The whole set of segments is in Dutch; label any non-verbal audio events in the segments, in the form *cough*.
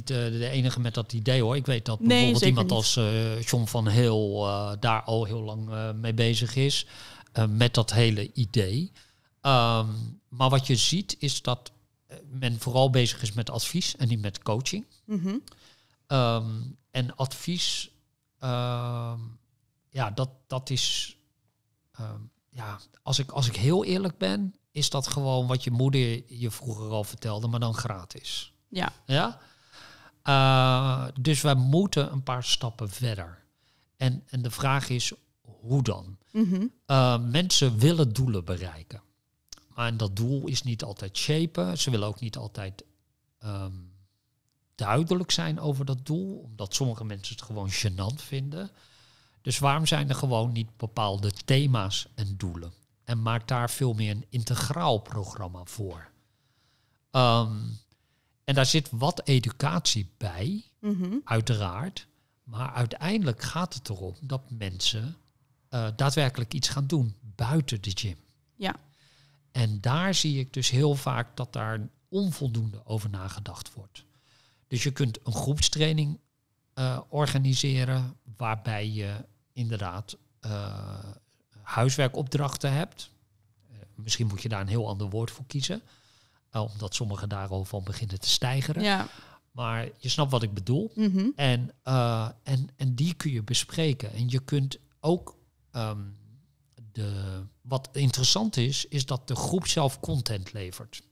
Eh, de enige met dat idee hoor. Ik weet dat bijvoorbeeld iemand als eh, John van Heel eh, daar al heel lang mee bezig is. met dat hele idee. Ehm, maar wat je ziet is dat men vooral bezig is met advies en niet met coaching. Mhm. Ehm, en advies, ehm, ja, dat, dat is. ja, als ik, als ik heel eerlijk ben, is dat gewoon wat je moeder je vroeger al vertelde, maar dan gratis. Ja. ja? Eh, dus wij moeten een paar stappen verder. En, en de vraag is, hoe dan? Mhm. Eh, mensen willen doelen bereiken. Maar dat doel is niet altijd shapen. Ze willen ook niet altijd ehm, duidelijk zijn over dat doel. Omdat sommige mensen het gewoon gênant vinden. Dus waarom zijn er gewoon niet bepaalde thema's en doelen? En maak daar veel meer een integraal programma voor. Um, en daar zit wat educatie bij, mhm. uiteraard. Maar uiteindelijk gaat het erom dat mensen eh, daadwerkelijk iets gaan doen buiten de gym. Ja. En daar zie ik dus heel vaak dat daar onvoldoende over nagedacht wordt. Dus je kunt een groepstraining eh, organiseren waarbij je inderdaad uh, huiswerkopdrachten hebt. misschien moet je daar een heel ander woord voor kiezen omdat sommigen daar al van beginnen te stijgeren. Ja. Maar je snapt wat ik bedoel. Mhm. en, eh, en, en die kun je bespreken. En je kunt ook. Ehm, de, wat interessant is, is dat de groep zelf content levert.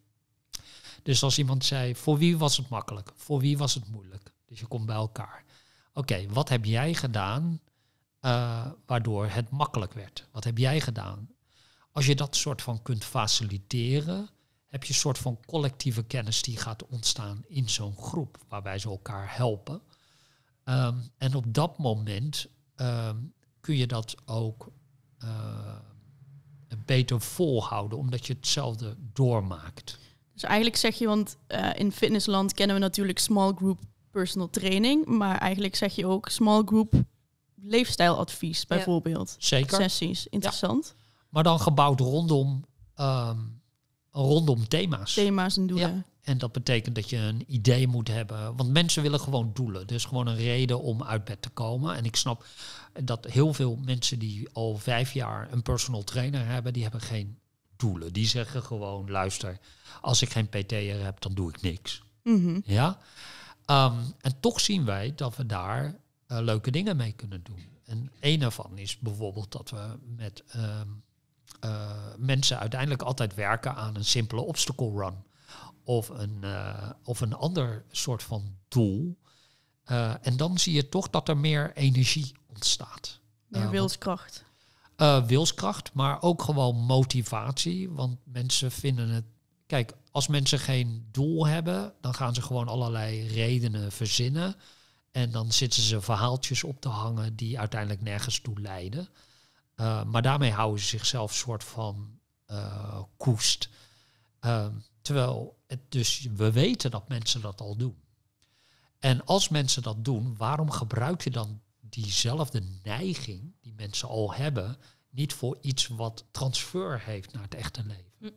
Dus als iemand zei, voor wie was het makkelijk? Voor wie was het moeilijk? Dus je komt bij elkaar. Oké, wat heb jij gedaan eh, waardoor het makkelijk werd? Wat heb jij gedaan? Als je dat soort van kunt faciliteren, heb je een soort van collectieve kennis die gaat ontstaan in zo'n groep, waarbij ze elkaar helpen. Ehm, en op dat moment ehm, kun je dat ook eh, beter volhouden, omdat je hetzelfde doormaakt. Dus eigenlijk zeg je, want eh, in fitnessland kennen we natuurlijk small group personal training, maar eigenlijk zeg je ook small group leefstijladvies bijvoorbeeld. Zeker. Sessies, interessant. Maar dan gebouwd rondom ehm, rondom thema's. Thema's en doelen. En dat betekent dat je een idee moet hebben. Want mensen willen gewoon doelen. Dus gewoon een reden om uit bed te komen. En ik snap dat heel veel mensen die al vijf jaar een personal trainer hebben, die hebben geen doelen. Die zeggen gewoon, luister, als ik geen PT'er heb, dan doe ik niks. Mhm. Ja? Ehm, en toch zien wij dat we daar eh, leuke dingen mee kunnen doen. En een daarvan is bijvoorbeeld dat we met ehm, eh, mensen uiteindelijk altijd werken aan een simpele obstacle run. Of een, eh, of een ander soort van doel. Eh, en dan zie je toch dat er meer energie ontstaat. Meer wilskracht. wilskracht, maar ook gewoon motivatie. Want mensen vinden het. Kijk, als mensen geen doel hebben, dan gaan ze gewoon allerlei redenen verzinnen. En dan zitten ze verhaaltjes op te hangen die uiteindelijk nergens toe leiden. Eh, maar daarmee houden ze zichzelf soort van eh, koest. Ehm, terwijl dus, we weten dat mensen dat al doen. En als mensen dat doen, waarom gebruik je dan diezelfde neiging die mensen al hebben, niet voor iets wat transfer heeft naar het echte leven? Mm.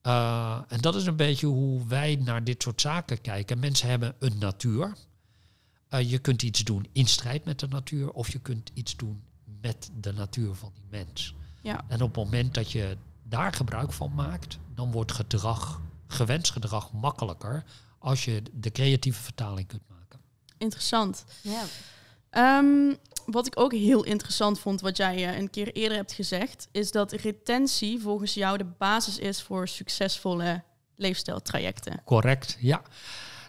Eh, en dat is een beetje hoe wij naar dit soort zaken kijken. Mensen hebben een natuur. je kunt iets doen in strijd met de natuur, of je kunt iets doen met de natuur van die mens. Ja. En op het moment dat je daar gebruik van maakt, dan wordt gedrag, gewenst gedrag makkelijker als je de creatieve vertaling kunt maken. Interessant. Ja. Ehm, wat ik ook heel interessant vond, wat jij eh, een keer eerder hebt gezegd, is dat retentie volgens jou de basis is voor succesvolle leefstijltrajecten. Correct, ja.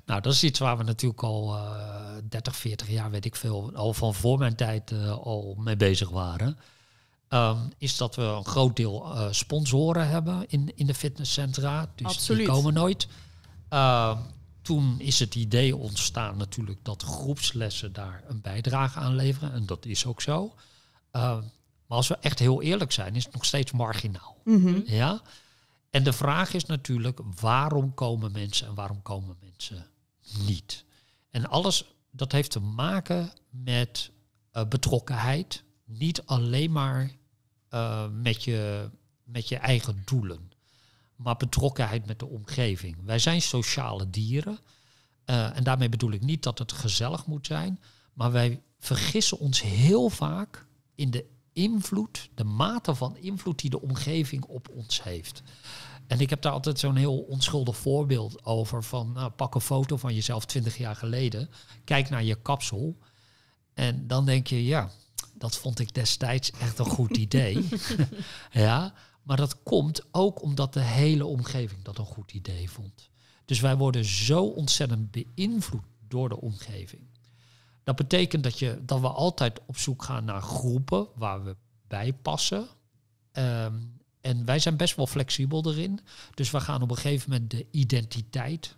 Nou, dat is iets waar we natuurlijk al uh, 30, 40 jaar, weet ik veel, al van voor mijn tijd eh, al mee bezig waren. Ehm, is dat we een groot deel eh, sponsoren hebben in, in de fitnesscentra. Dus die komen nooit. Ehm, toen is het idee ontstaan natuurlijk dat groepslessen daar een bijdrage aan leveren. En dat is ook zo. Ehm, maar als we echt heel eerlijk zijn, is het nog steeds marginaal. Mhm. Ja? En de vraag is natuurlijk, waarom komen mensen en waarom komen mensen niet. En alles dat heeft te maken met eh, betrokkenheid. Niet alleen maar eh, met, je, met je eigen doelen, maar betrokkenheid met de omgeving. Wij zijn sociale dieren. Eh, en daarmee bedoel ik niet dat het gezellig moet zijn, maar wij vergissen ons heel vaak in de invloed, de mate van invloed die de omgeving op ons heeft. En ik heb daar altijd zo'n heel onschuldig voorbeeld over. Van nou, pak een foto van jezelf 20 jaar geleden. Kijk naar je kapsel. En dan denk je, ja, dat vond ik destijds echt een goed idee. *laughs* ja, maar dat komt ook omdat de hele omgeving dat een goed idee vond. Dus wij worden zo ontzettend beïnvloed door de omgeving. Dat betekent dat, je, dat we altijd op zoek gaan naar groepen waar we bij passen. Um, en wij zijn best wel flexibel erin. Dus we gaan op een gegeven moment de identiteit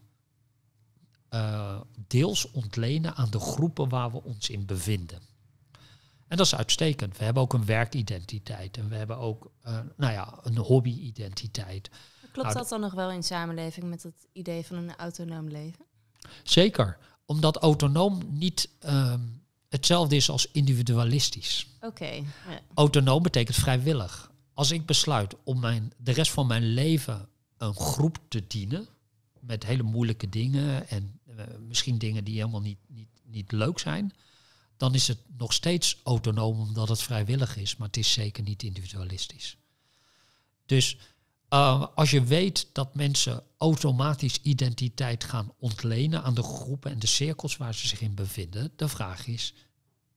eh, deels ontlenen aan de groepen waar we ons in bevinden. En dat is uitstekend. We hebben ook een werkidentiteit en we hebben ook uh, nou ja, een hobbyidentiteit. Klopt nou, dat dan nog wel in samenleving met het idee van een autonoom leven? Zeker, omdat autonoom niet ehm, hetzelfde is als individualistisch. Oké. ja. Autonoom betekent vrijwillig. Als ik besluit om mijn, de rest van mijn leven een groep te dienen, met hele moeilijke dingen en eh, misschien dingen die helemaal niet, niet, niet leuk zijn, dan is het nog steeds autonoom omdat het vrijwillig is, maar het is zeker niet individualistisch. Dus eh, als je weet dat mensen automatisch identiteit gaan ontlenen aan de groepen en de cirkels waar ze zich in bevinden, de vraag is,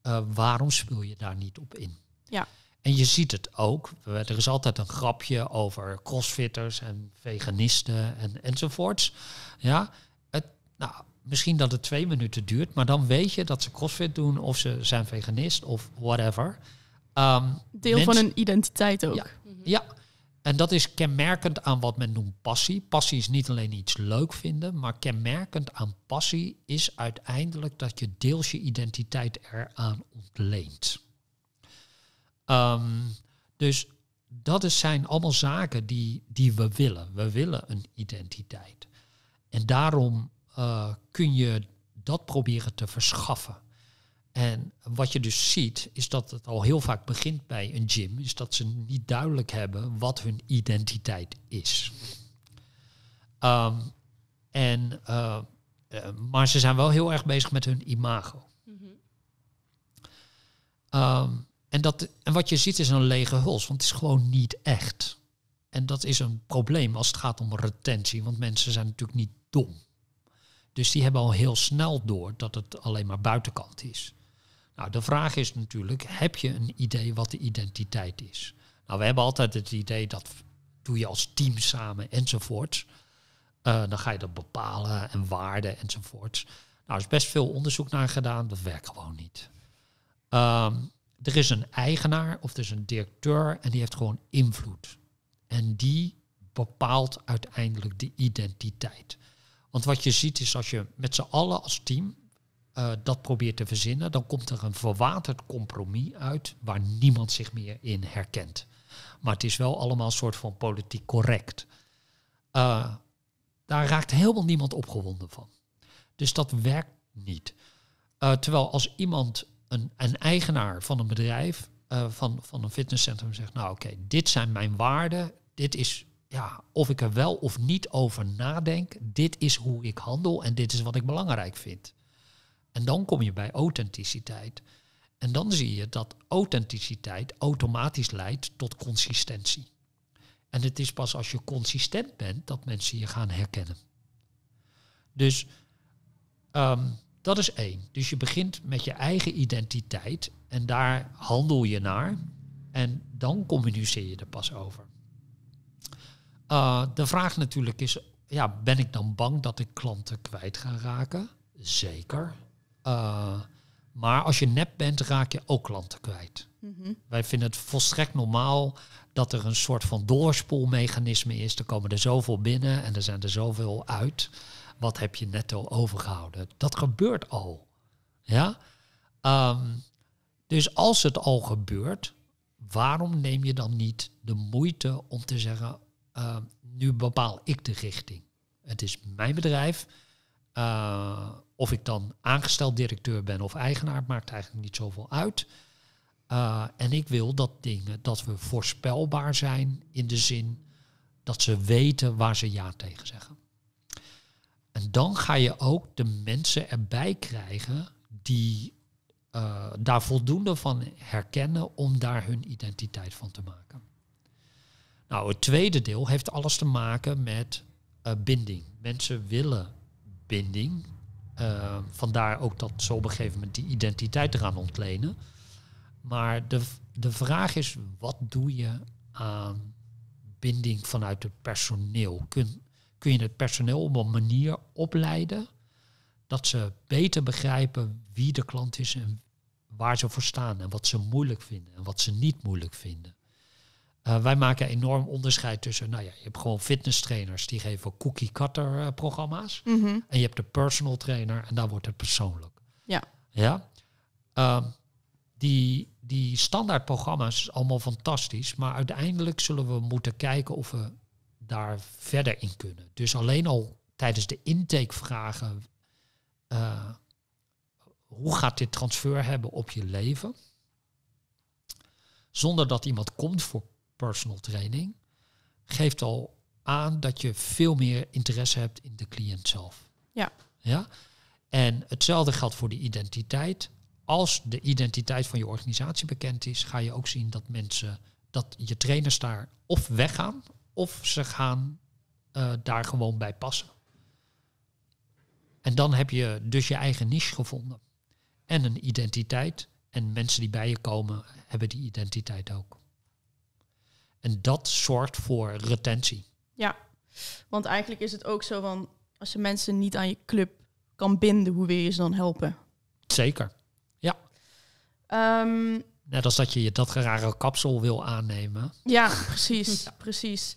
eh, waarom speel je daar niet op in? Ja. En je ziet het ook. Er is altijd een grapje over crossfitters en veganisten en, enzovoorts. Ja, het, nou, misschien dat het twee minuten duurt, maar dan weet je dat ze crossfit doen of ze zijn veganist of whatever. Ehm, Deel van een identiteit ook. ja, en dat is kenmerkend aan wat men noemt passie. Passie is niet alleen iets leuk vinden, maar kenmerkend aan passie is uiteindelijk dat je deels je identiteit eraan ontleent. Ehm, dus dat is, zijn allemaal zaken die, die we willen. We willen een identiteit. En daarom eh, kun je dat proberen te verschaffen. En wat je dus ziet, is dat het al heel vaak begint bij een gym, is dat ze niet duidelijk hebben wat hun identiteit is. Ehm, en, eh, eh, maar ze zijn wel heel erg bezig met hun imago. Mm en, dat, en wat je ziet is een lege huls, want het is gewoon niet echt. En dat is een probleem als het gaat om retentie, want mensen zijn natuurlijk niet dom. Dus die hebben al heel snel door dat het alleen maar buitenkant is. Nou, de vraag is natuurlijk, heb je een idee wat de identiteit is? Nou, we hebben altijd het idee dat doe je als team samen enzovoort. Uh, eh, dan ga je dat bepalen en waarden enzovoort. Nou, er is best veel onderzoek naar gedaan, dat werkt gewoon niet. Um, er is een eigenaar of er is een directeur en die heeft gewoon invloed. En die bepaalt uiteindelijk de identiteit. Want wat je ziet is als je met z'n allen als team eh, dat probeert te verzinnen, dan komt er een verwaterd compromis uit waar niemand zich meer in herkent. Maar het is wel allemaal een soort van politiek correct. Eh, daar raakt helemaal niemand opgewonden van. Dus dat werkt niet. Eh, terwijl als iemand een, een eigenaar van een bedrijf, eh, van, van een fitnesscentrum zegt, nou oké, dit zijn mijn waarden, dit is ja, of ik er wel of niet over nadenk, dit is hoe ik handel en dit is wat ik belangrijk vind. En dan kom je bij authenticiteit. En dan zie je dat authenticiteit automatisch leidt tot consistentie. En het is pas als je consistent bent dat mensen je gaan herkennen. Dus um, dat is één. Dus je begint met je eigen identiteit en daar handel je naar. En dan communiceer je er pas over. Eh, de vraag natuurlijk is, ja, ben ik dan bang dat ik klanten kwijt ga raken? Zeker. Eh, maar als je nep bent, raak je ook klanten kwijt. Mhm. Wij vinden het volstrekt normaal dat er een soort van doorspoelmechanisme is. Er komen er zoveel binnen en er zijn er zoveel uit wat heb je net al overgehouden? Dat gebeurt al. Ja? Ehm, dus als het al gebeurt, waarom neem je dan niet de moeite om te zeggen, ehm, nu bepaal ik de richting? Het is mijn bedrijf. Eh, of ik dan aangesteld directeur ben of eigenaar, maakt eigenlijk niet zoveel uit. Eh, en ik wil dat dingen, dat we voorspelbaar zijn in de zin dat ze weten waar ze ja tegen zeggen. En dan ga je ook de mensen erbij krijgen die eh, daar voldoende van herkennen om daar hun identiteit van te maken. Nou, het tweede deel heeft alles te maken met eh, binding. Mensen willen binding. Eh, vandaar ook dat ze op een gegeven moment die identiteit eraan ontlenen. Maar de, de vraag is, wat doe je aan binding vanuit het personeel? Kun, kun je het personeel op een manier opleiden dat ze beter begrijpen wie de klant is en waar ze voor staan en wat ze moeilijk vinden en wat ze niet moeilijk vinden. Eh, wij maken enorm onderscheid tussen, nou ja, je hebt gewoon fitness trainers die geven cookie cutter eh, programma's. Mhm. En je hebt de personal trainer en daar wordt het persoonlijk. Ja. ja? Ehm, die, die standaard programma's is allemaal fantastisch, maar uiteindelijk zullen we moeten kijken of we daar verder in kunnen. Dus alleen al tijdens de intake vragen, eh, hoe gaat dit transfer hebben op je leven? Zonder dat iemand komt voor personal training, geeft al aan dat je veel meer interesse hebt in de cliënt zelf. Ja. ja? En hetzelfde geldt voor de identiteit. Als de identiteit van je organisatie bekend is, ga je ook zien dat mensen, dat je trainers daar of weggaan of ze gaan eh, daar gewoon bij passen. En dan heb je dus je eigen niche gevonden. En een identiteit. En mensen die bij je komen, hebben die identiteit ook. En dat zorgt voor retentie. Ja, want eigenlijk is het ook zo van als je mensen niet aan je club kan binden, hoe wil je ze dan helpen? Zeker. Ja. Um, Net als dat je dat rare kapsel wil aannemen. Ja, precies. Ja. precies.